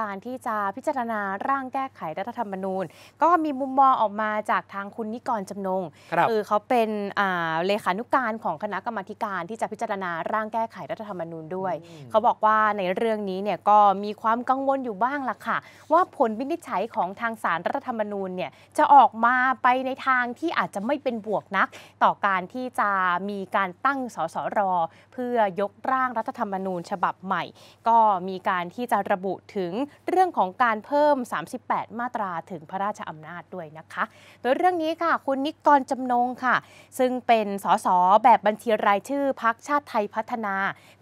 การที่จะพิจารณาร่างแก้ไขรัฐธรรมนูญ ก็มีมุมมองออกมาจากทางคุณนิกรจำนง คือเขาเป็นเลขานุการของคณะกรรมาการที่จะพิจารณาร่างแก้ไขรัฐธรรมนูญด้วย เขาบอกว่าในเรื่องนี้เนี่ยก็มีความกังวลอยู่บ้างล่ะค่ะ ว่าผลวินิจฉัยของทางสารรัฐธรรมนูญเนี่ยจะออกมาไปในทางที่อาจจะไม่เป็นบวกนัก ต่อการที่จะมีการตั้งสสรเพื่อยกร่างรัฐธรรมนูญฉบับใหม่ ก็มีการที่จะระบุถึงเรื่องของการเพิ่ม 38 มาตราถึงพระราชอำนาจด้วยนะคะ โดยเรื่องนี้ค่ะ คุณนิกรจำนงค่ะ ซึ่งเป็นสสแบบบัญชีรายชื่อพักชาติไทยพัฒนา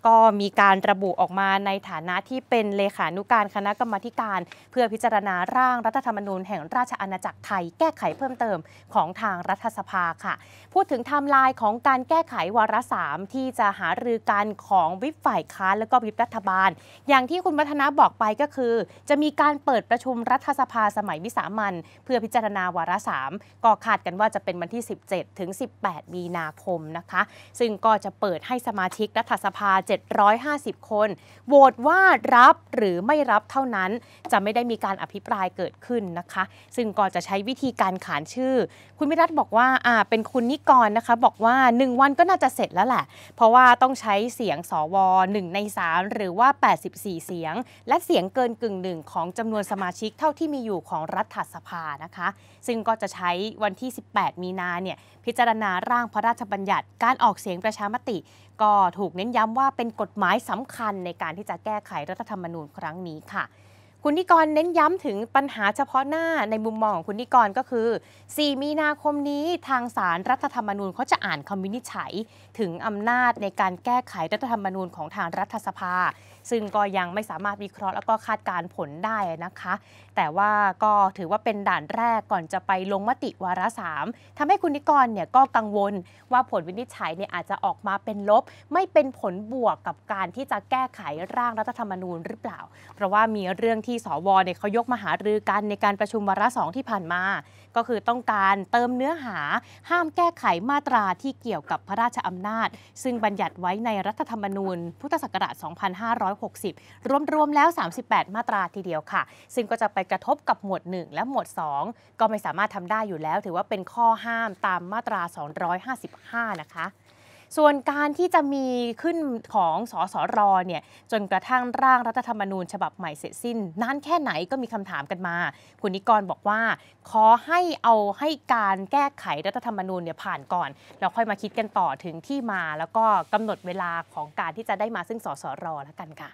ก็มีการระบุออกมาในฐานะที่เป็นเลขานุการคณะกรรมการ เพื่อพิจารณาร่างรัฐธรรมนูญแห่งราชอาณาจักรไทยแก้ไขเพิ่มเติมของทางรัฐสภาค่ะ พูดถึงไทม์ไลน์ของการแก้ไขวาระสามที่จะหารือกันของวิปฝ่ายค้านและก็วิปรัฐบาล อย่างที่คุณวัฒนาบอกไปก็คือือจะมีการเปิดประชุมรัฐสภาสมัยวิสามันเพื่อพิจารณาวาระสามก็คาดกันว่าจะเป็นวันที่ 17 ถึง 18มีนาคมนะคะ ซึ่งก็จะเปิดให้สมาชิกรัฐสภา 750 คนโหวตว่ารับหรือไม่รับเท่านั้น จะไม่ได้มีการอภิปรายเกิดขึ้นนะคะ ซึ่งก็จะใช้วิธีการขานชื่อ คุณวิรัตบอกว่าอ่าเป็นคุณนิกรนะคะ บอกว่า 1วันก็น่าจะเสร็จแล้วแหละเพราะว่าต้องใช้เสียงสว1ใน3 หรือว่า 84 เสียง และเสียงเกินกึ่งหนึ่งของจำนวนสมาชิกเท่าที่มีอยู่ของรัฐสภานะคะ ซึ่งก็จะใช้วันที่ 18 มีนาเนี่ยพิจารณาร่างพระราชบัญญัติการออกเสียงประชามติ ก็ถูกเน้นย้ำว่าเป็นกฎหมายสำคัญในการที่จะแก้ไขรัฐธรรมนูญครั้งนี้ค่ะคุณนิกรเน้นย้ำถึงปัญหาเฉพาะหน้าในมุมมองของคุณนิกรก็คือ 4 มีนาคมนี้ทางสารรัฐธรรมนูญเขาจะอ่านคำวินิจฉัย ถึงอำนาจในการแก้ไขรัฐธรรมนูญของทางรัฐสภา ซึ่งก็ยังไม่สามารถวิเคราะห์แล้วก็คาดการผลได้นะคะ แต่ว่าก็ถือว่าเป็นด่านแรกก่อนจะไปลงมติวาระสามทำให้คุณนิกรเนี่ยก็กังวลว่าผลวินิจฉัยเนี่ยอาจจะออกมาเป็นลบ ไม่เป็นผลบวกกับการที่จะแก้ไขร่างรัฐธรรมนูญหรือเปล่าเพราะว่ามีเรื่องที่ที่สวเนี่ยเขายกมาหารือกันในการประชุมวาระสองที่ผ่านมา ก็คือต้องการเติมเนื้อหาห้ามแก้ไขมาตราที่เกี่ยวกับพระราชอำนาจ ซึ่งบัญญัติไว้ในรัฐธรรมนูญพุทธศักราช2560 รวมๆแล้ว 38 มาตราทีเดียวค่ะ ซึ่งก็จะไปกระทบกับหมวด 1 และหมวด 2 ก็ไม่สามารถทำได้อยู่แล้ว ถือว่าเป็นข้อห้ามตามมาตรา 255 นะคะส่วนการที่จะมีขึ้นของสสรเนี่ย จนกระทั่งร่างรัฐธรรมนูญ ฉบับใหม่เสร็จสิ้นนานแค่ไหนก็มีคำถามกันมา คุณนิกรบอกว่า ขอให้เอาให้การแก้ไขรัฐธรรมนูญเนี่ยผ่านก่อนแล้วค่อยมาคิดกันต่อถึงที่มา แล้วก็กำหนดเวลาของการที่จะได้มาซึ่งสสรแล้วกันค่ะ